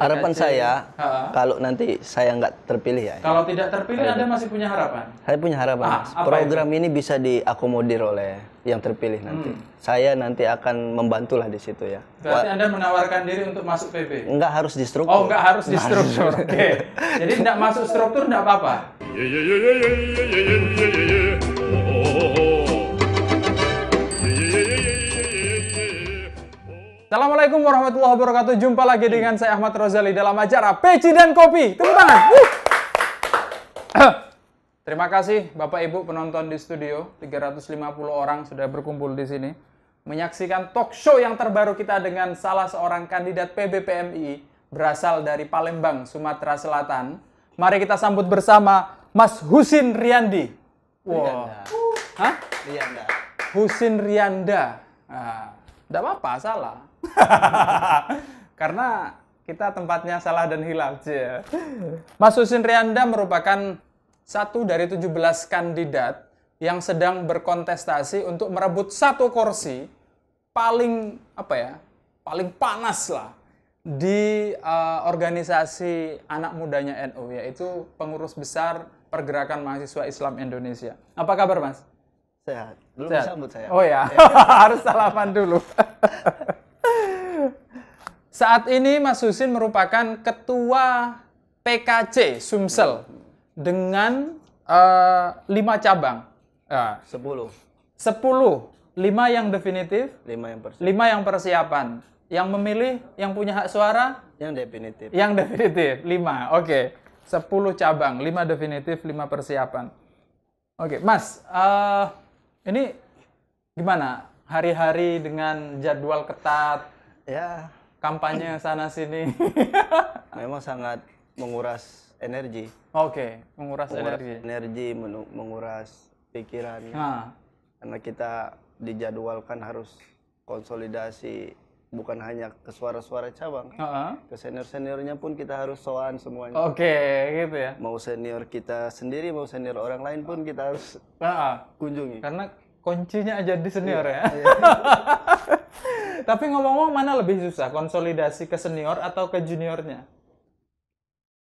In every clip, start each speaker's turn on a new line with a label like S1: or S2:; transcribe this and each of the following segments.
S1: harapan saya ha. kalau nanti saya nggak terpilih ya.
S2: Kalau tidak terpilih Anda masih punya harapan?
S1: Saya punya harapan. Ah, Program itu? ini bisa diakomodir oleh yang terpilih nanti. Hmm. Saya nanti akan membantulah di situ ya. Berarti
S2: Wah. Anda menawarkan diri untuk masuk PP? Nggak
S1: harus di struktur. Oh, nggak harus di struktur. Oke. Okay.
S2: Jadi nggak masuk struktur nggak apa-apa. Assalamualaikum warahmatullahi wabarakatuh. Jumpa lagi dengan saya Ahmad Rozali dalam acara Peci dan Kopi. Tepuk tangan. Terima kasih Bapak Ibu penonton di studio. 350 orang sudah berkumpul di sini menyaksikan talk show yang terbaru kita dengan salah seorang kandidat PBPMI berasal dari Palembang, Sumatera Selatan. Mari kita sambut bersama Mas Husin Riyandi. Wow. Rianda. Hah? Rianda. Husin Rianda. Nah, tidak apa-apa, salah. Karena kita tempatnya salah dan hilaf. Mas Husin Rianda merupakan satu dari 17 kandidat yang sedang berkontestasi untuk merebut satu kursi paling apa ya paling panas lah di uh, organisasi anak mudanya NU yaitu pengurus besar pergerakan mahasiswa Islam Indonesia. Apa kabar Mas? Sehat. Belum Sehat. saya. Oh ya. Iya. harus salaman dulu. Saat ini Mas Husin merupakan ketua PKC Sumsel dengan eh, lima cabang. Uh, sepuluh. Sepuluh. Lima yang definitif. Lima yang persiapan. Lima yang persiapan. Yang memilih, yang punya hak suara.
S1: Yang definitif. Yang
S2: definitif. Lima. Oke. Okay. Sepuluh cabang. Lima definitif, lima persiapan. Oke, okay. Mas. Uh, ini gimana? hari-hari dengan jadwal ketat ya kampanye sana sini
S1: memang sangat menguras energi oke okay,
S2: menguras, menguras energi
S1: energi menguras pikiran nah. karena kita dijadwalkan harus konsolidasi bukan hanya ke suara-suara cabang uh -huh. ke senior-seniornya pun kita harus soan semuanya oke okay, gitu ya mau senior kita sendiri mau senior orang lain pun kita harus uh -huh. kunjungi karena kuncinya aja di senior iya, ya. Iya.
S2: Tapi ngomong-ngomong mana lebih susah, konsolidasi ke senior atau ke juniornya?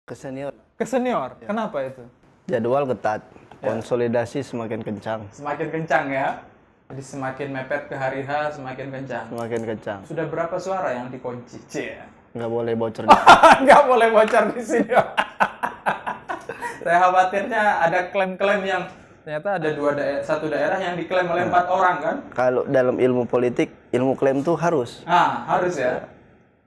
S2: Ke senior. Ke senior. Ya. Kenapa itu?
S1: Jadwal ketat, iya. konsolidasi ya. semakin kencang.
S2: Semakin kencang ya. Jadi semakin mepet ke hari H semakin kencang.
S1: Semakin kencang.
S2: Sudah berapa suara yang dikunci? C ya.
S1: Nggak boleh bocor.
S2: Nggak boleh bocor di sini. Saya khawatirnya ada klaim-klaim yang ternyata ada dua daerah satu daerah yang diklaim oleh hmm. empat nah. orang kan
S1: kalau dalam ilmu politik ilmu klaim tuh harus ah
S2: harus ya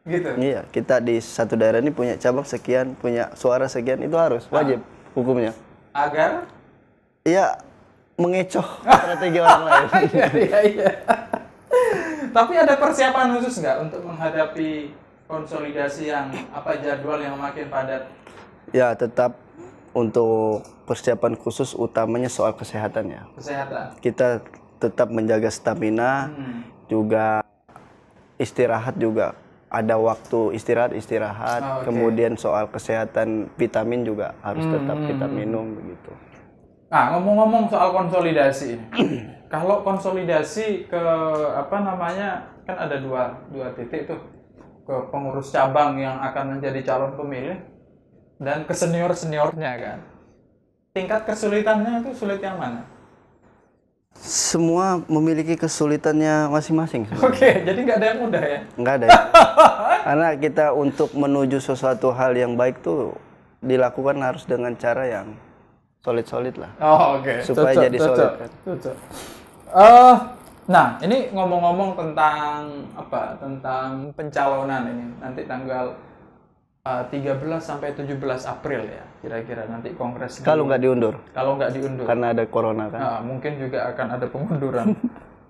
S2: gitu iya
S1: kita di satu daerah ini punya cabang sekian punya suara sekian itu harus ah. wajib ah. hukumnya agar iya mengecoh strategi orang lain iya iya iya
S2: tapi ada persiapan khusus nggak untuk menghadapi konsolidasi yang apa jadwal yang makin padat
S1: ya tetap untuk persiapan khusus utamanya soal kesehatan ya. Kesehatan. Kita tetap menjaga stamina, hmm. juga istirahat juga ada waktu istirahat istirahat. Oh, okay. Kemudian soal kesehatan vitamin juga harus hmm. tetap kita minum begitu.
S2: Nah ngomong-ngomong soal konsolidasi, kalau konsolidasi ke apa namanya kan ada dua dua titik tuh ke pengurus cabang yang akan menjadi calon pemilih dan ke senior seniornya kan tingkat kesulitannya itu sulit yang mana
S1: semua memiliki kesulitannya masing-masing. Oke,
S2: okay, jadi nggak ada yang mudah ya?
S1: Nggak ada. Ya. Karena kita untuk menuju sesuatu hal yang baik tuh dilakukan harus dengan cara yang solid-solid lah. Oh oke. Okay. Supaya jadi solid.
S2: Uh, nah ini ngomong-ngomong tentang apa? Tentang pencalonan ini nanti tanggal Eh, tiga 13 sampai 17 April ya kira-kira nanti kongres kalau nggak diundur kalau nggak diundur karena
S1: ada corona kan nah,
S2: mungkin juga akan ada pengunduran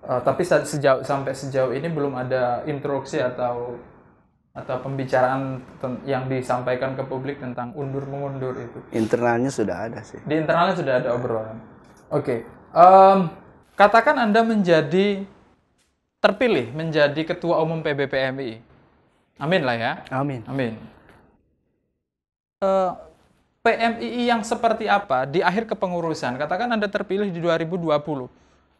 S2: uh, tapi sejauh sampai sejauh ini belum ada instruksi atau atau pembicaraan yang disampaikan ke publik tentang undur mengundur itu
S1: internalnya sudah ada sih di
S2: internalnya sudah ada obrolan oke okay. um, katakan anda menjadi terpilih menjadi ketua umum PBPMI Amin lah ya. Amin. Amin. Eh, PMII yang seperti apa di akhir kepengurusan? Katakan Anda terpilih di 2020.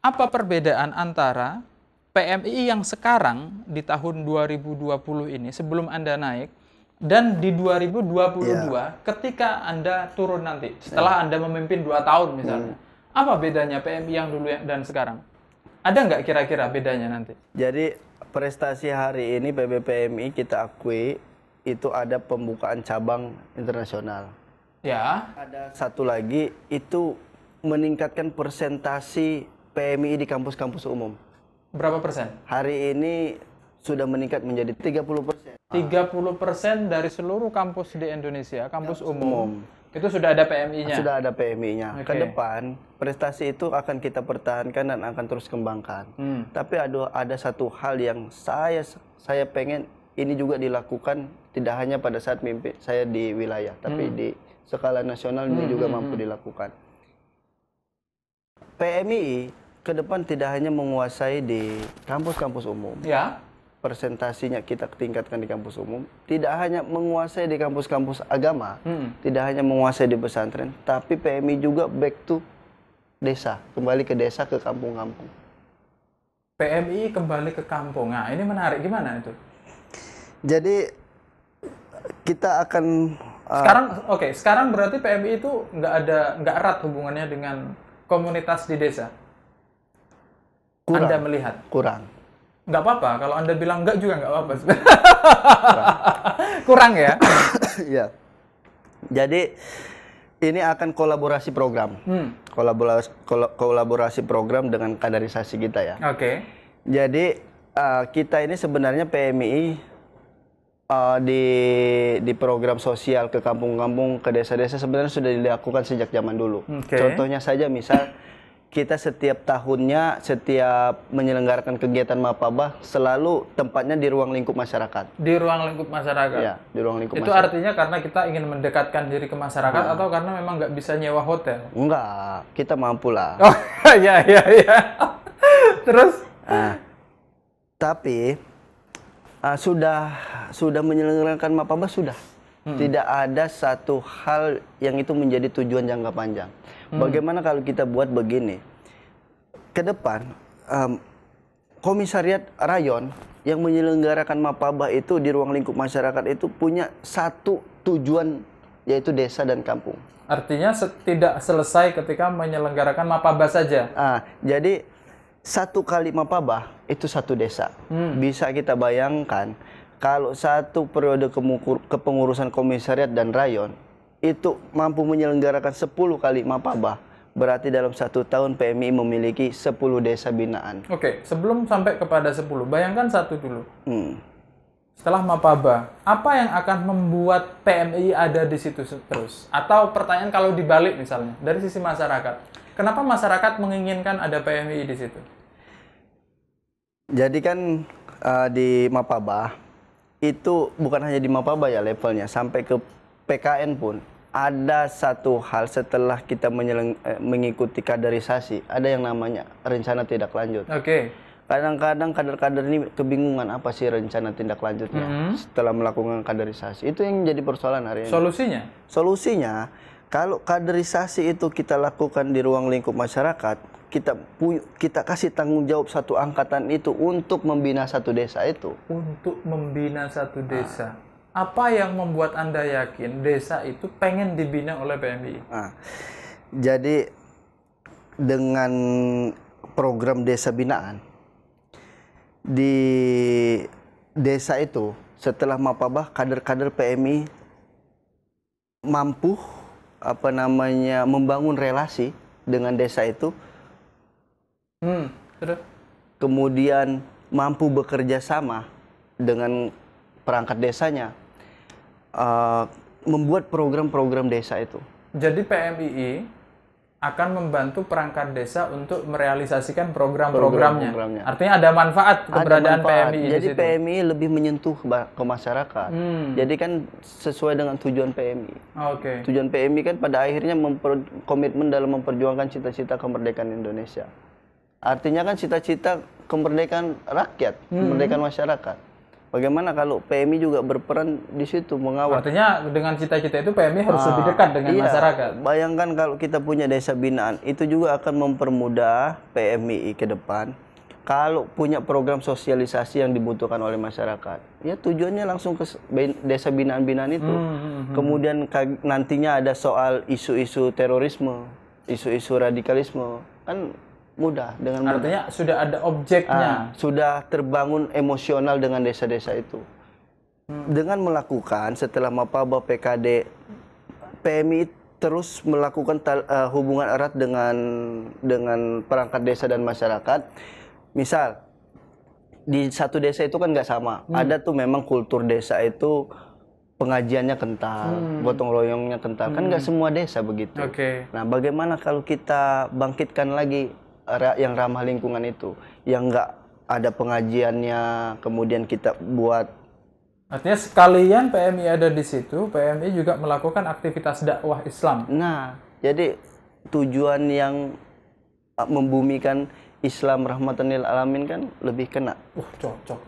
S2: Apa perbedaan antara PMII yang sekarang di tahun 2020 ini sebelum Anda naik dan di 2022 yeah. Iya. ketika Anda turun nanti setelah yeah. Anda memimpin 2 tahun misalnya. Hmm. Apa bedanya PMI yang dulu dan sekarang? Ada nggak kira-kira bedanya nanti?
S1: Jadi prestasi hari ini PBPMI kita akui itu ada pembukaan cabang internasional.
S2: Ya. Ada
S1: satu lagi itu meningkatkan persentasi PMI di kampus-kampus umum. Berapa persen? Hari ini sudah meningkat menjadi 30 persen.
S2: 30 persen dari
S1: seluruh kampus di Indonesia, kampus, kampus umum, umum, itu sudah ada PMI-nya? Sudah ada PMI-nya. Okay. Ke depan, prestasi itu akan kita pertahankan dan akan terus kembangkan. Hmm. Tapi ada, ada satu hal yang saya saya pengen ini juga dilakukan tidak hanya pada saat mimpi saya di wilayah, tapi hmm. di skala nasional ini hmm, juga hmm, mampu hmm. dilakukan. PMI ke depan tidak hanya menguasai di kampus-kampus umum. Ya. presentasinya kita tingkatkan di kampus umum, tidak hanya menguasai di kampus-kampus agama, hmm. tidak hanya menguasai di pesantren, tapi PMI juga back to desa, kembali ke desa ke kampung-kampung.
S2: PMI kembali ke kampung. Nah, ini menarik gimana itu?
S1: Jadi kita akan uh, sekarang
S2: oke okay, sekarang berarti PMI itu nggak ada nggak erat hubungannya dengan komunitas di desa.
S1: Kurang, anda melihat kurang.
S2: Nggak apa-apa kalau anda bilang nggak juga nggak apa-apa. kurang.
S1: kurang ya. Iya. Jadi ini akan kolaborasi program. Hmm. Kolaborasi, kolaborasi program dengan kaderisasi kita ya. Oke. Okay. Jadi uh, kita ini sebenarnya PMI uh, di di program sosial ke kampung-kampung ke desa-desa sebenarnya sudah dilakukan sejak zaman dulu. Okay. Contohnya saja misal kita setiap tahunnya setiap menyelenggarakan kegiatan mapabah selalu tempatnya di ruang lingkup masyarakat.
S2: Di ruang lingkup masyarakat. Ya,
S1: di ruang lingkup. Itu masyarakat.
S2: artinya karena kita ingin mendekatkan diri ke masyarakat nah. atau karena memang nggak bisa nyewa hotel?
S1: Enggak, kita mampu lah. Oh, iya iya iya. Terus? Nah, tapi uh, sudah sudah menyelenggarakan mapaba sudah. Hmm. Tidak ada satu hal yang itu menjadi tujuan jangka panjang. Hmm. Bagaimana kalau kita buat begini? Ke depan um, komisariat rayon yang menyelenggarakan mapaba itu di ruang lingkup masyarakat itu punya satu tujuan yaitu desa dan kampung.
S2: Artinya tidak selesai ketika menyelenggarakan mapaba saja.
S1: Ah, jadi satu kali mapabah itu satu desa. Hmm. Bisa kita bayangkan kalau satu periode kepengurusan komisariat dan rayon itu mampu menyelenggarakan 10 kali mapabah. Berarti dalam satu tahun PMI memiliki 10 desa binaan.
S2: Oke, sebelum sampai kepada 10, bayangkan satu dulu.
S1: Hmm. Setelah mapaba,
S2: apa yang akan membuat PMI ada di situ terus? Atau pertanyaan kalau dibalik misalnya, dari sisi masyarakat Kenapa masyarakat menginginkan ada PMI di situ?
S1: Jadi kan uh, di Mapaba itu bukan hanya di Mapaba ya levelnya, sampai ke PKN pun ada satu hal setelah kita menyeleng, eh, mengikuti kaderisasi, ada yang namanya rencana tidak lanjut. Oke. Okay. Kadang-kadang kader-kader ini kebingungan apa sih rencana tindak lanjutnya mm -hmm. setelah melakukan kaderisasi. Itu yang jadi persoalan hari ini. Solusinya? Solusinya kalau kaderisasi itu kita lakukan di ruang lingkup masyarakat, kita kita kasih tanggung jawab satu angkatan itu untuk membina satu desa itu.
S2: Untuk membina satu ah. desa. Ah. Apa yang membuat Anda yakin desa itu pengen dibina oleh PMI? Ah.
S1: Jadi dengan program desa binaan di desa itu setelah mapabah kader-kader PMI mampu apa namanya membangun relasi dengan desa itu. Hmm, Kemudian mampu bekerja sama dengan perangkat desanya, uh, membuat program-program desa itu.
S2: Jadi PMII akan membantu perangkat desa untuk merealisasikan program-programnya. Program
S1: Artinya ada manfaat
S2: ada keberadaan manfaat. PMI. Jadi di situ. PMI
S1: lebih menyentuh ke masyarakat. Hmm. Jadi kan sesuai dengan tujuan PMI. Oke. Okay. Tujuan PMI kan pada akhirnya komitmen dalam memperjuangkan cita-cita kemerdekaan Indonesia. Artinya kan cita-cita kemerdekaan rakyat, hmm. kemerdekaan masyarakat. Bagaimana kalau PMI juga berperan di situ mengawal?
S2: Artinya dengan cita-cita itu PMI harus lebih ah, dekat dengan iya, masyarakat.
S1: Bayangkan kalau kita punya desa binaan, itu juga akan mempermudah PMI ke depan. Kalau punya program sosialisasi yang dibutuhkan oleh masyarakat, ya tujuannya langsung ke desa binaan-binaan itu. Hmm, hmm, hmm, hmm. Kemudian nantinya ada soal isu-isu terorisme, isu-isu radikalisme, kan mudah dengan mudah. artinya sudah ada objeknya ah, sudah terbangun emosional dengan desa-desa itu dengan melakukan setelah mapaba PKD PMI terus melakukan tal, uh, hubungan erat dengan dengan perangkat desa dan masyarakat misal di satu desa itu kan nggak sama hmm. ada tuh memang kultur desa itu pengajiannya kental, hmm. gotong royongnya kental. Hmm. Kan nggak hmm. semua desa begitu. Okay. Nah, bagaimana kalau kita bangkitkan lagi yang ramah lingkungan itu yang nggak ada pengajiannya kemudian kita buat artinya sekalian PMI ada di situ PMI juga melakukan aktivitas dakwah Islam nah jadi tujuan yang uh, membumikan Islam rahmatanil alamin kan lebih kena
S2: uh, cocok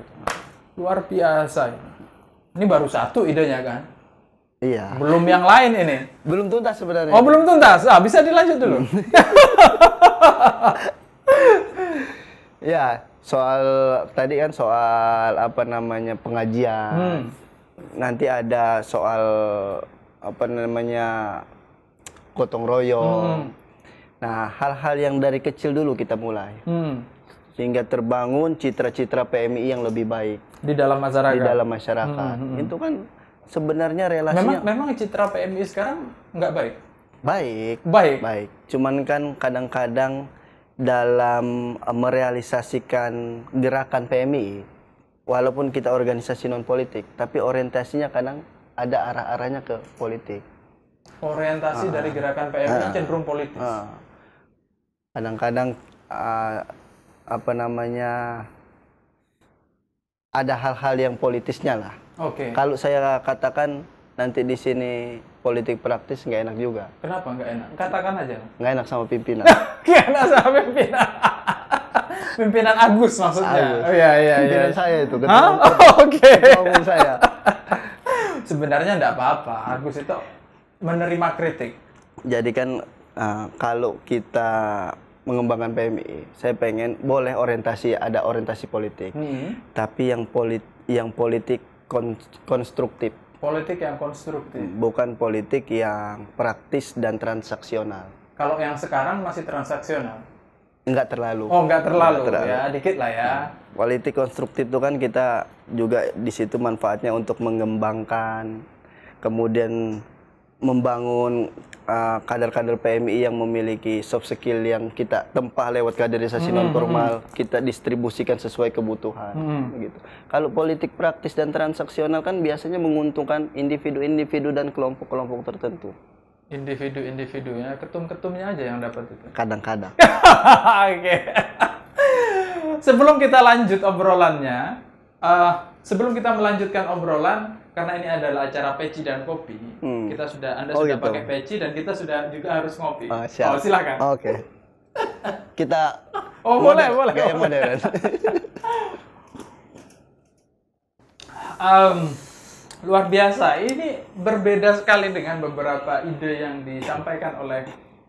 S2: luar biasa ini. ini baru satu idenya kan iya belum yang lain ini belum tuntas sebenarnya oh belum tuntas ah bisa dilanjut dulu
S1: ya soal tadi kan soal apa namanya pengajian hmm. nanti ada soal apa namanya gotong royong hmm. nah hal-hal yang dari kecil dulu kita mulai hmm. sehingga terbangun citra-citra PMI yang lebih baik di dalam masyarakat di dalam masyarakat hmm, hmm, hmm. itu kan sebenarnya relasinya memang memang citra PMI sekarang nggak baik Baik. Baik. Baik. Cuman kan kadang-kadang dalam eh, merealisasikan gerakan PMI, walaupun kita organisasi non politik, tapi orientasinya kadang ada arah-arahnya ke politik.
S2: Orientasi uh, dari ah. gerakan PMI uh, ah. cenderung politis. Uh,
S1: kadang-kadang uh, apa namanya ada hal-hal yang politisnya lah. Oke. Okay. Kalau saya katakan nanti di sini politik praktis nggak enak juga.
S2: Kenapa nggak enak? Katakan aja.
S1: Nggak enak sama pimpinan. Nggak enak sama pimpinan. pimpinan Agus maksudnya. Agus. Oh iya iya, iya. Pimpinan saya itu. Ketua oh,
S2: Oke. Okay. saya. Sebenarnya nggak apa-apa. Agus itu menerima kritik.
S1: Jadi kan uh, kalau kita mengembangkan PMI, saya pengen boleh orientasi ada orientasi politik, hmm. tapi yang polit yang politik konstruktif Politik yang konstruktif. Bukan politik yang praktis dan transaksional.
S2: Kalau yang sekarang masih transaksional.
S1: Enggak terlalu. Oh, enggak terlalu, enggak terlalu. ya,
S2: dikit lah ya. Hmm.
S1: Politik konstruktif itu kan kita juga di situ manfaatnya untuk mengembangkan kemudian membangun kader uh, kader-kader PMI yang memiliki soft skill yang kita tempah lewat kaderisasi hmm, hmm non formal hmm. kita distribusikan sesuai kebutuhan hmm. gitu. Kalau politik praktis dan transaksional kan biasanya menguntungkan individu-individu dan kelompok-kelompok tertentu.
S2: Individu-individunya, ketum-ketumnya aja yang dapat
S1: itu. Kadang-kadang.
S2: Oke. Sebelum kita lanjut obrolannya, uh, sebelum kita melanjutkan obrolan karena ini adalah acara peci dan kopi, hmm. kita sudah Anda oh, sudah gitu. pakai peci dan kita sudah juga harus ngopi. Ah, oh, siap. oh silakan.
S1: Oke. Okay. kita Oh, boleh, boleh. modern. um, luar biasa. Ini
S2: berbeda sekali dengan beberapa ide yang disampaikan oleh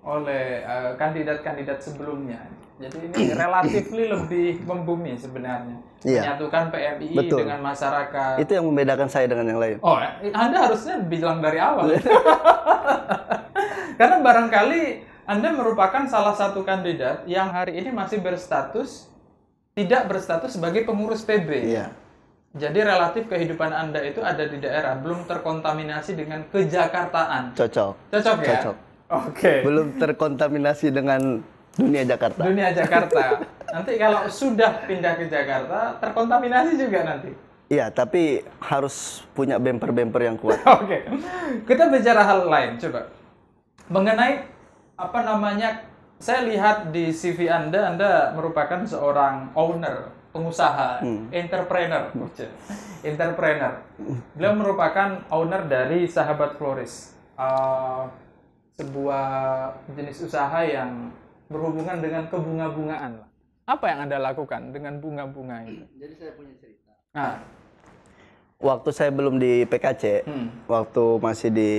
S2: oleh eh, kandidat-kandidat uh, sebelumnya. Jadi ini relatif lebih membumi sebenarnya. Iya. Menyatukan PMI Betul. dengan masyarakat. Itu
S1: yang membedakan saya dengan yang lain. Oh, eh, Anda harusnya
S2: bilang dari awal. Karena barangkali Anda merupakan salah satu kandidat yang hari ini masih berstatus tidak berstatus sebagai pengurus
S1: PB. Iya.
S2: Jadi relatif kehidupan Anda itu ada di daerah, belum terkontaminasi dengan kejakartaan.
S1: Cocok. Cocok ya? Cocok Oke. Okay. Belum terkontaminasi dengan dunia Jakarta. Dunia Jakarta.
S2: nanti kalau sudah pindah ke Jakarta, terkontaminasi juga nanti.
S1: Iya, tapi harus punya bemper-bemper yang kuat. Oke. okay.
S2: Kita bicara hal lain, coba. Mengenai apa namanya? Saya lihat di CV Anda, Anda merupakan seorang owner, pengusaha, hmm. entrepreneur. entrepreneur. Beliau merupakan owner dari Sahabat Floris. Uh, sebuah jenis usaha yang berhubungan dengan kebunga-bungaan lah. Apa yang Anda lakukan dengan bunga-bunga itu?
S1: Jadi saya punya cerita. Nah. Waktu saya belum di PKC, hmm. waktu masih di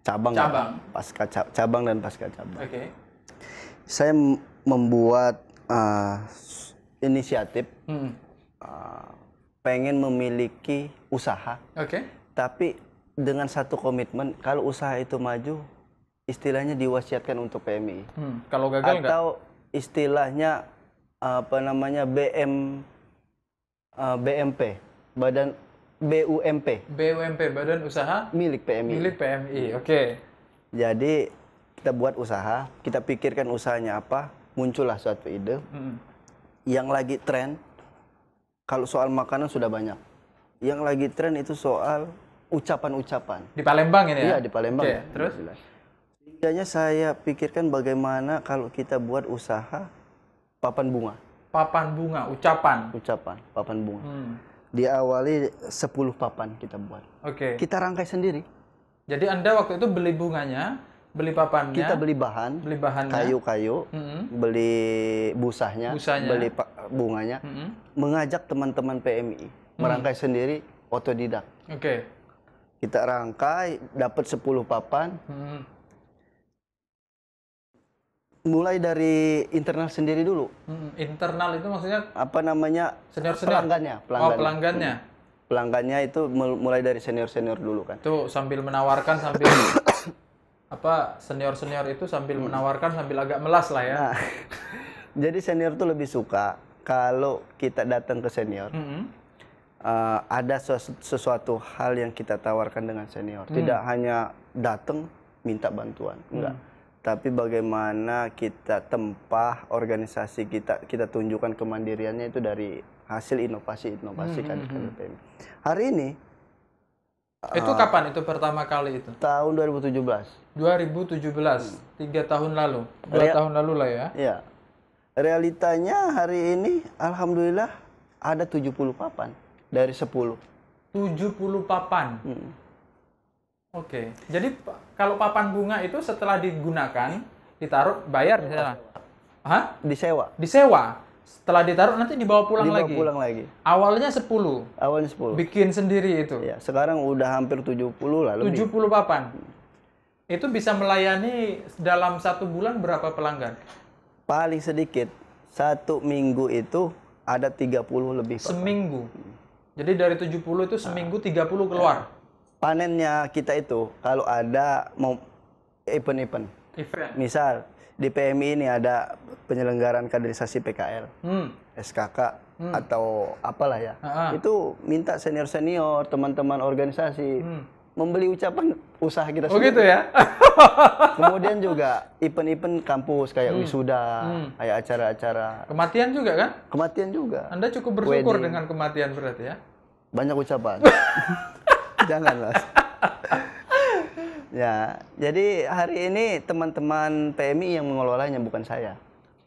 S1: cabang, ya, cabang. Kan? pasca cabang dan pasca cabang. Oke. Okay. Saya membuat uh, inisiatif hmm. uh, pengen memiliki usaha. Oke. Okay. Tapi dengan satu komitmen kalau usaha itu maju istilahnya diwasiatkan untuk PMI. Hmm. Kalau gagal atau enggak? istilahnya apa namanya BM uh, eh, BMP Badan BUMP.
S2: BUMP Badan Usaha
S1: milik PMI. Milik PMI. Oke. Okay. Jadi kita buat usaha, kita pikirkan usahanya apa, muncullah suatu ide. Hmm. Yang lagi tren kalau soal makanan sudah banyak. Yang lagi tren itu soal ucapan-ucapan. Di Palembang ini ya? Iya, di Palembang. Okay, ya. terus? Tidaknya saya pikirkan bagaimana kalau kita buat usaha papan bunga. Papan bunga, ucapan. Ucapan, papan bunga. Hmm. Diawali 10 papan kita buat. Oke. Okay. Kita rangkai sendiri. Jadi Anda waktu itu beli bunganya, beli papannya. Kita beli bahan, beli bahan kayu-kayu, -hmm. beli busahnya, busahnya. beli bunganya. -hmm. Mengajak teman-teman PMI mm. merangkai sendiri otodidak. Oke. Okay. Kita rangkai dapat 10 papan. -hmm mulai dari internal sendiri dulu. Hmm, internal itu maksudnya apa namanya? Senior senior pelanggannya, pelanggannya. Oh, pelanggannya. Hmm. Pelanggannya itu mulai dari senior-senior dulu kan. Tuh
S2: sambil menawarkan sambil apa senior-senior itu sambil hmm. menawarkan sambil agak melas lah ya. Nah,
S1: jadi senior tuh lebih suka kalau kita datang ke senior. Hmm. Uh, ada sesuatu hal yang kita tawarkan dengan senior. Hmm. Tidak hanya datang minta bantuan, enggak. Hmm tapi bagaimana kita tempah organisasi kita kita tunjukkan kemandiriannya itu dari hasil inovasi inovasi hmm, kan hmm, hmm. hari ini itu uh, kapan eh, itu pertama kali itu tahun 2017
S2: 2017 hmm. tiga tahun lalu dua Real, tahun lalu lah ya
S1: ya realitanya hari ini alhamdulillah ada 70 papan dari 10 70 papan hmm.
S2: oke okay. jadi kalau papan bunga itu setelah digunakan ditaruh bayar
S1: misalnya. Hah? Disewa.
S2: Disewa. Setelah ditaruh nanti dibawa pulang dibawa lagi. pulang lagi.
S1: Awalnya 10. Awalnya 10. Bikin sendiri itu. Ya, sekarang udah hampir 70 lah lebih. puluh
S2: papan. Itu bisa melayani dalam satu bulan berapa pelanggan?
S1: Paling sedikit satu minggu itu ada 30 lebih. Papan.
S2: Seminggu. Jadi dari 70 itu seminggu 30 keluar. Iya
S1: panennya kita itu kalau ada mau event-event. Event. Misal di PMI ini ada penyelenggaran kaderisasi PKL, hmm. SKK hmm. atau apalah ya. ha Itu minta senior-senior, teman-teman organisasi hmm. membeli ucapan usaha kita oh, sendiri. Oh gitu ya. Kemudian juga event-event kampus kayak hmm. wisuda, hmm. kayak acara-acara. Kematian juga kan? Kematian juga. Anda cukup bersyukur Wedding. dengan
S2: kematian berarti ya?
S1: Banyak ucapan. jangan mas. ya, jadi hari ini teman-teman PMI yang mengelolanya bukan saya.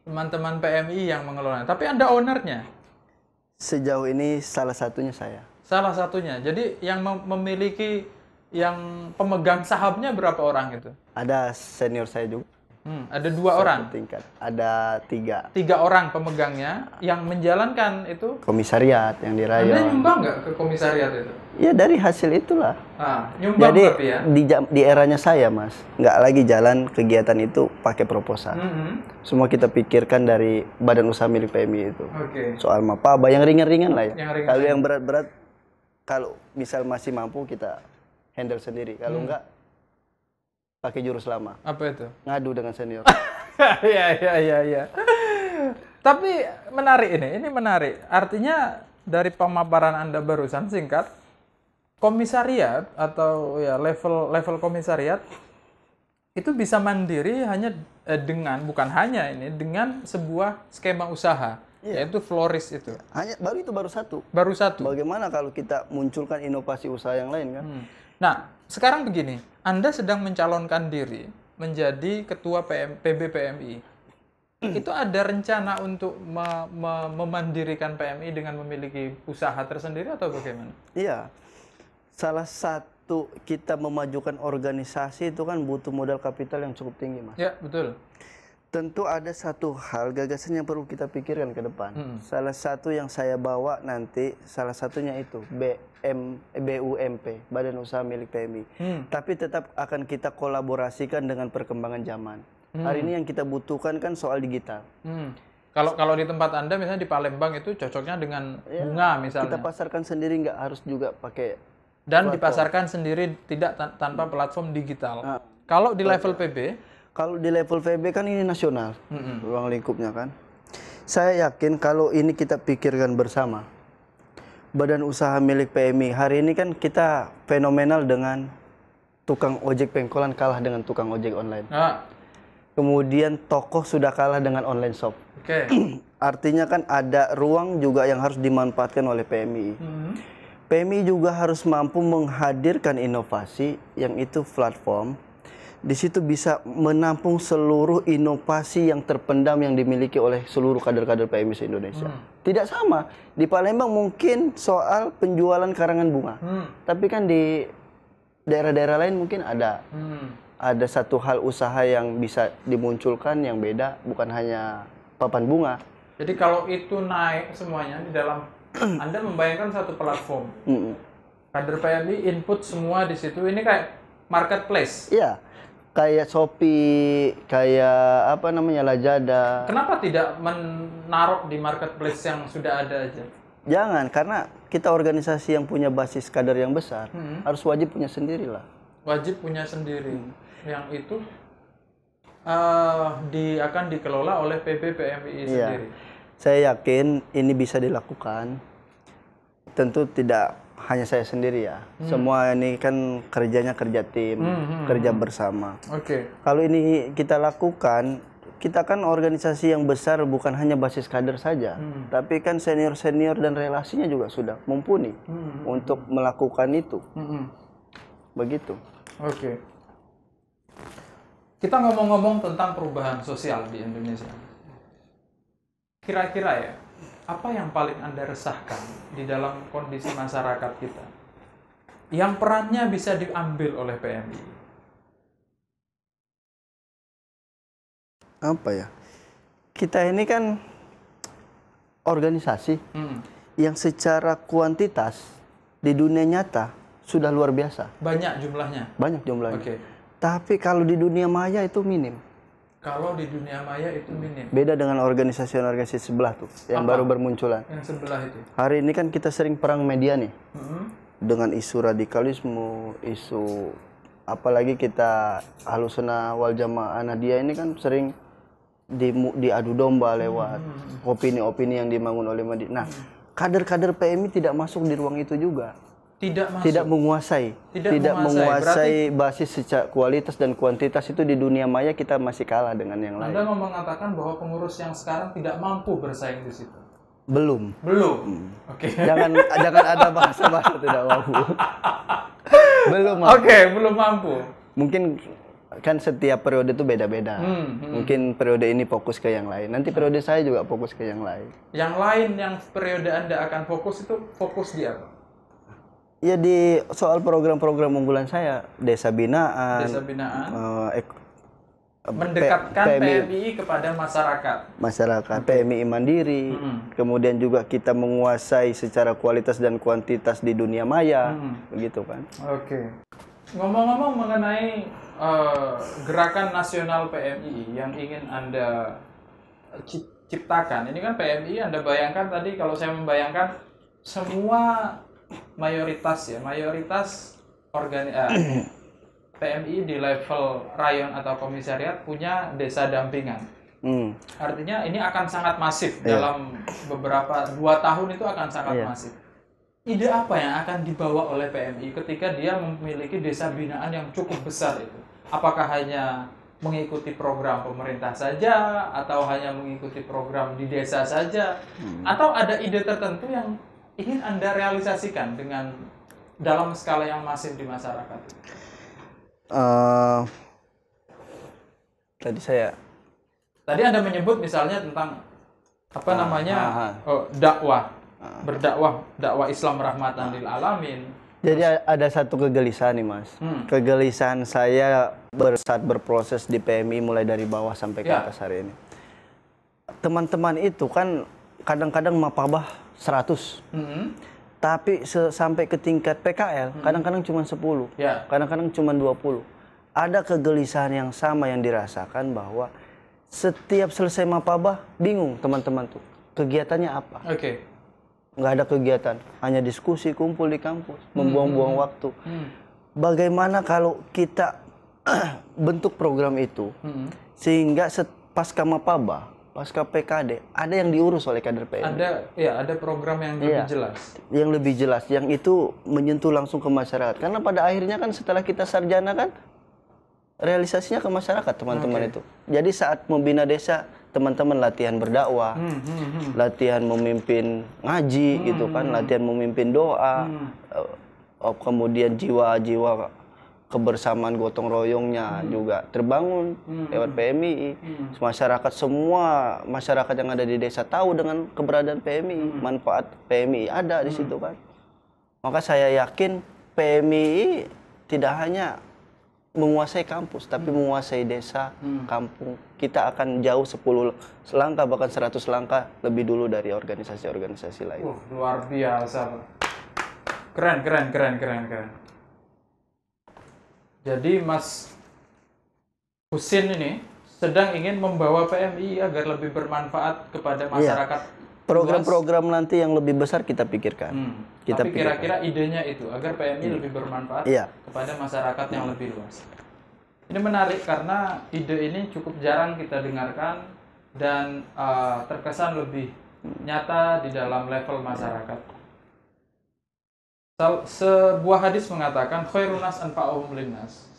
S2: Teman-teman PMI yang mengelolanya,
S1: tapi anda ownernya? Sejauh ini salah satunya saya.
S2: Salah satunya. Jadi yang mem memiliki yang pemegang sahamnya berapa orang itu?
S1: Ada senior saya juga. Hmm, ada dua Satu orang.
S2: Tingkat. Ada tiga. Tiga orang pemegangnya yang menjalankan itu.
S1: Komisariat yang di Anda nyumbang nggak
S2: ke komisariat itu?
S1: Ya dari hasil itulah.
S2: Ah, nyumbang Jadi ya. di,
S1: di eranya saya mas, nggak lagi jalan kegiatan itu pakai proposal. Mm -hmm. Semua kita pikirkan dari badan usaha milik PMI itu. Okay. Soal apa? Bayang ringan-ringan lah ya. Kalau yang berat-berat, kalau misal masih mampu kita handle sendiri. Kalau hmm. nggak pakai jurus lama. Apa itu? Ngadu dengan senior.
S2: Iya, iya, iya, iya. Tapi menarik ini, ini menarik. Artinya dari pemaparan Anda barusan singkat, komisariat atau ya level level komisariat itu bisa mandiri hanya eh, dengan bukan hanya ini dengan sebuah skema usaha iya. yaitu florist itu. Hanya baru
S1: itu baru satu. Baru satu. Bagaimana kalau kita munculkan inovasi usaha yang lain kan? Hmm. Nah, sekarang
S2: begini, Anda sedang mencalonkan diri menjadi ketua PM, PMI. Hmm. Itu ada rencana untuk me, me, memandirikan PMI dengan memiliki usaha tersendiri atau bagaimana?
S1: Iya. Salah satu kita memajukan organisasi itu kan butuh modal kapital yang cukup tinggi, Mas. Ya, betul tentu ada satu hal gagasan yang perlu kita pikirkan ke depan. Hmm. Salah satu yang saya bawa nanti salah satunya itu BM BUMP, Badan Usaha Milik PMI. Hmm. Tapi tetap akan kita kolaborasikan dengan perkembangan zaman. Hmm. Hari ini yang kita butuhkan kan soal digital.
S2: Hmm. Kalau kalau di tempat anda misalnya di Palembang itu cocoknya dengan ya, bunga misalnya. Kita pasarkan sendiri nggak harus juga pakai. Dan platform. dipasarkan sendiri tidak tanpa hmm. platform digital. Nah, kalau di level PB
S1: kalau di level VB kan ini nasional mm-hmm. ruang lingkupnya kan saya yakin kalau ini kita pikirkan bersama badan usaha milik PMI hari ini kan kita fenomenal dengan tukang ojek pengkolan kalah dengan tukang ojek online ah. kemudian tokoh sudah kalah dengan online shop okay. artinya kan ada ruang juga yang harus dimanfaatkan oleh PMI mm-hmm. PMI juga harus mampu menghadirkan inovasi yang itu platform di situ bisa menampung seluruh inovasi yang terpendam yang dimiliki oleh seluruh kader-kader PMI Indonesia. Hmm. Tidak sama di Palembang mungkin soal penjualan karangan bunga, hmm. tapi kan di daerah-daerah lain mungkin ada hmm. ada satu hal usaha yang bisa dimunculkan yang beda, bukan hanya papan bunga.
S2: Jadi kalau itu naik semuanya di dalam, Anda membayangkan satu platform. Hmm. Kader PMI input semua di situ. Ini kayak marketplace. Iya
S1: kayak Shopee, kayak apa namanya Lazada.
S2: Kenapa tidak menaruh di marketplace yang sudah ada aja?
S1: Jangan, karena kita organisasi yang punya basis kader yang besar, hmm. harus wajib punya sendiri lah.
S2: Wajib punya sendiri. Hmm. Yang itu uh, di akan dikelola oleh PB PMI iya. sendiri.
S1: Saya yakin ini bisa dilakukan. Tentu tidak hanya saya sendiri ya. Hmm. Semua ini kan kerjanya kerja tim, hmm, hmm, hmm kerja hmm. bersama. Oke. Okay. Kalau ini kita lakukan, kita kan organisasi yang besar bukan hanya basis kader saja, hmm. tapi kan senior-senior dan relasinya juga sudah mumpuni hmm, hmm, hmm. untuk melakukan itu. Hmm, hmm. Begitu.
S2: Oke. Okay. Kita ngomong-ngomong tentang perubahan sosial di Indonesia. Kira-kira ya, apa yang paling Anda resahkan di dalam kondisi masyarakat kita? Yang perannya bisa diambil oleh
S1: PMI. Apa ya? Kita ini kan organisasi hmm. yang secara kuantitas di dunia nyata sudah luar biasa.
S2: Banyak jumlahnya.
S1: Banyak jumlahnya. Okay. Tapi kalau di dunia maya itu minim
S2: kalau di dunia maya itu
S1: minim. Beda dengan organisasi-organisasi sebelah tuh, yang Apa? baru bermunculan. Yang sebelah itu. Hari ini kan kita sering perang media nih, hmm. dengan isu radikalisme, isu apalagi kita halusena wal jamaah Nadia ini kan sering di, diadu domba lewat hmm. opini-opini hmm. yang dibangun oleh Madinah. Nah, hmm. kader-kader PMI tidak masuk di ruang itu juga tidak masuk. tidak menguasai tidak, tidak menguasai, menguasai basis secara kualitas dan kuantitas itu di dunia maya kita masih kalah dengan yang lain. Anda mau mengatakan
S2: bahwa pengurus yang sekarang tidak mampu bersaing di situ.
S1: Belum. Belum. Hmm. Oke. Okay. Jangan jangan ada bahasa-bahasa tidak mampu. belum. Oke, okay, belum mampu. Mungkin kan setiap periode itu beda-beda. Hmm, hmm. Mungkin periode ini fokus ke yang lain. Nanti periode saya juga fokus ke yang lain.
S2: Yang lain yang periode Anda akan fokus itu fokus di apa?
S1: Ya di soal program-program unggulan saya, desa binaan, desa binaan, uh, ek, mendekatkan PMI, PMI
S2: kepada masyarakat,
S1: masyarakat okay. PMI mandiri, -hmm. kemudian juga kita menguasai secara kualitas dan kuantitas di dunia maya, -hmm. begitu kan?
S2: Oke. Okay. Ngomong-ngomong mengenai uh, gerakan nasional PMI yang ingin anda ciptakan, ini kan PMI anda bayangkan tadi kalau saya membayangkan semua mayoritas ya mayoritas organ eh, PMI di level rayon atau komisariat punya desa dampingan hmm. artinya ini akan sangat masif yeah. dalam beberapa dua tahun itu akan sangat yeah. masif ide apa yang akan dibawa oleh PMI ketika dia memiliki desa binaan yang cukup besar itu apakah hanya mengikuti program pemerintah saja atau hanya mengikuti program di desa saja hmm. atau ada ide tertentu yang ingin Anda realisasikan dengan dalam skala yang masif di masyarakat?
S1: Uh, tadi saya tadi Anda
S2: menyebut misalnya tentang apa uh, namanya uh, uh. Oh, dakwah berdakwah dakwah Islam rahmatan lil alamin.
S1: Jadi ada satu kegelisahan nih mas. Hmm. Kegelisahan saya saat berproses di PMI mulai dari bawah sampai ke ya. atas hari ini. Teman-teman itu kan kadang-kadang mapabah 100. Mm -hmm. Tapi sampai ke tingkat PKL kadang-kadang mm -hmm. cuma 10. kadang Kadang-kadang cuma 20. Ya. Ada kegelisahan yang sama yang dirasakan bahwa setiap selesai mapabah bingung teman-teman tuh kegiatannya apa. Oke. Okay. Nggak ada kegiatan, hanya diskusi kumpul di kampus, mm -hmm. membuang-buang mm-hmm. waktu. Mm. Bagaimana kalau kita bentuk program itu mm -hmm. sehingga pasca mapabah pasca PKD ada yang diurus oleh kader PNI. Ada
S2: ya ada program yang lebih ya, jelas.
S1: Yang lebih jelas yang itu menyentuh langsung ke masyarakat. Karena pada akhirnya kan setelah kita sarjana kan realisasinya ke masyarakat teman-teman okay. itu. Jadi saat membina desa teman-teman latihan berdakwah, hmm, hmm, hmm. hmm. latihan memimpin ngaji hmm, gitu kan, hmm. latihan memimpin doa, hmm. Eh, oh, kemudian jiwa-jiwa kebersamaan gotong royongnya hmm. juga terbangun hmm. lewat PMI. Hmm. Masyarakat semua masyarakat yang ada di desa tahu dengan keberadaan PMI, hmm. manfaat PMI ada di hmm. situ kan. Maka saya yakin PMI tidak hanya menguasai kampus tapi hmm. menguasai desa, hmm. kampung. Kita akan jauh 10 selangkah bahkan 100 langkah lebih dulu dari organisasi-organisasi lain. Uh,
S2: luar biasa. Keren, keren, keren, keren, keren. Jadi Mas Husin ini sedang ingin membawa PMI agar lebih bermanfaat kepada iya. masyarakat.
S1: Program-program nanti yang lebih besar kita pikirkan. Hmm. Kita Tapi kira-kira
S2: idenya itu agar PMI hmm. Iya. lebih bermanfaat iya. kepada masyarakat hmm. yang lebih luas. Ini menarik karena ide ini cukup jarang kita dengarkan dan uh, terkesan lebih hmm. nyata di dalam level masyarakat. Sebuah hadis mengatakan khairunas nas anfa'uhum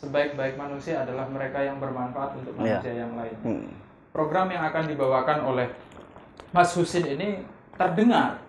S2: Sebaik-baik manusia adalah mereka yang bermanfaat untuk iya. manusia yeah. yang lain. Hmm. Program yang akan dibawakan oleh Mas Husin ini terdengar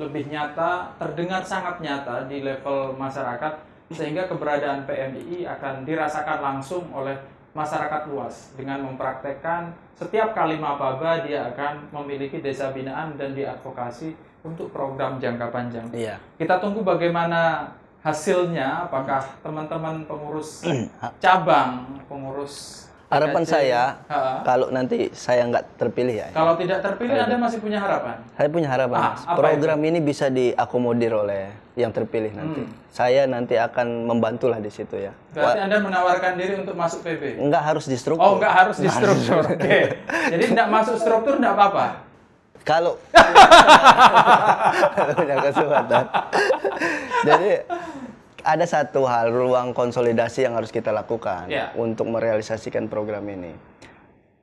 S2: lebih nyata, terdengar sangat nyata di level masyarakat sehingga keberadaan PMII akan dirasakan langsung oleh masyarakat luas dengan mempraktekkan setiap kalimat apa dia akan memiliki desa binaan dan diadvokasi untuk program jangka panjang. Iya. Kita tunggu bagaimana hasilnya, apakah teman-teman pengurus cabang, pengurus Harapan PKC, saya ha? kalau
S1: nanti saya nggak terpilih ya. Kalau
S2: tidak terpilih, Anda masih punya harapan?
S1: Saya punya harapan. Ah, Program itu? ini bisa diakomodir oleh yang terpilih nanti. Hmm. Saya nanti akan membantulah di situ ya. Berarti
S2: Anda menawarkan diri untuk masuk PB?
S1: Nggak harus di struktur. Oh, nggak harus di struktur. Oke. Okay.
S2: Jadi nggak masuk struktur nggak apa-apa.
S1: Kalau punya kesempatan. Jadi ada satu hal ruang konsolidasi yang harus kita lakukan yeah. untuk merealisasikan program ini.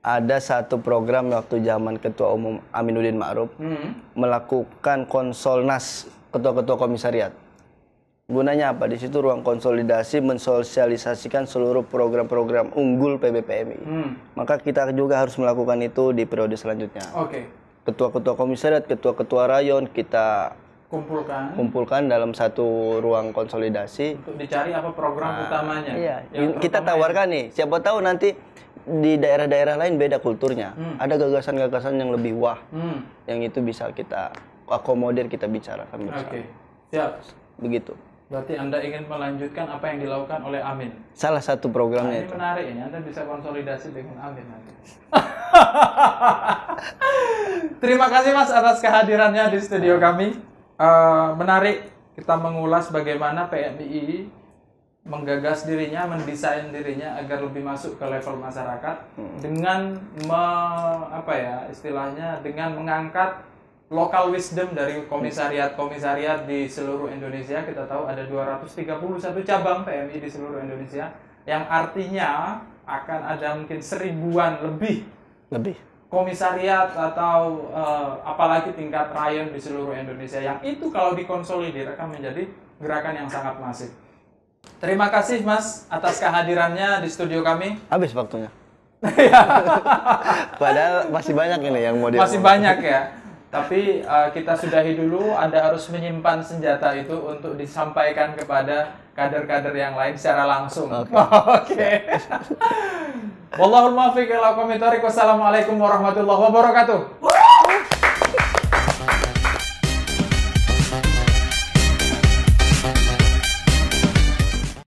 S1: Ada satu program waktu zaman Ketua Umum Aminuddin Ma'ruf mm -hmm. melakukan konsolnas ketua-ketua komisariat. Gunanya apa? Di situ ruang konsolidasi mensosialisasikan seluruh program-program unggul PBPMI. Mm. Maka kita juga harus melakukan itu di periode selanjutnya. Oke. Okay ketua-ketua komisariat, ketua-ketua rayon kita
S2: kumpulkan
S1: kumpulkan dalam satu ruang konsolidasi untuk dicari apa program nah, utamanya. Iya, yang kita tawarkan nih. Siapa tahu nanti di daerah-daerah lain beda kulturnya. Hmm. Ada gagasan-gagasan yang lebih wah. Hmm. Yang itu bisa kita akomodir, kita bicarakan bersama. Oke. Okay. Siap. Begitu.
S2: Berarti Anda ingin melanjutkan apa yang dilakukan oleh Amin.
S1: Salah satu programnya nah, ini
S2: menarik ini, ya, Anda bisa konsolidasi dengan Amin nanti. Terima kasih Mas atas kehadirannya di studio nah. kami. Eh, menarik kita mengulas bagaimana PMI menggagas dirinya, mendesain dirinya agar lebih masuk ke level masyarakat hmm. dengan me, apa ya istilahnya dengan mengangkat Local wisdom dari komisariat-komisariat di seluruh Indonesia, kita tahu ada 231 cabang PMI di seluruh Indonesia, yang artinya akan ada mungkin seribuan lebih lebih komisariat atau uh, apalagi tingkat rayon di seluruh Indonesia yang itu kalau dikonsolidir akan menjadi gerakan yang sangat masif. Terima kasih Mas atas kehadirannya di studio kami. Habis waktunya. Padahal masih
S1: banyak ini yang mau Masih banyak
S2: ya tapi uh, kita sudahi dulu Anda harus menyimpan senjata itu untuk disampaikan kepada kader-kader yang lain secara langsung. Oke. Okay. Wallahul muwaffiq ila Wassalamualaikum warahmatullahi wabarakatuh.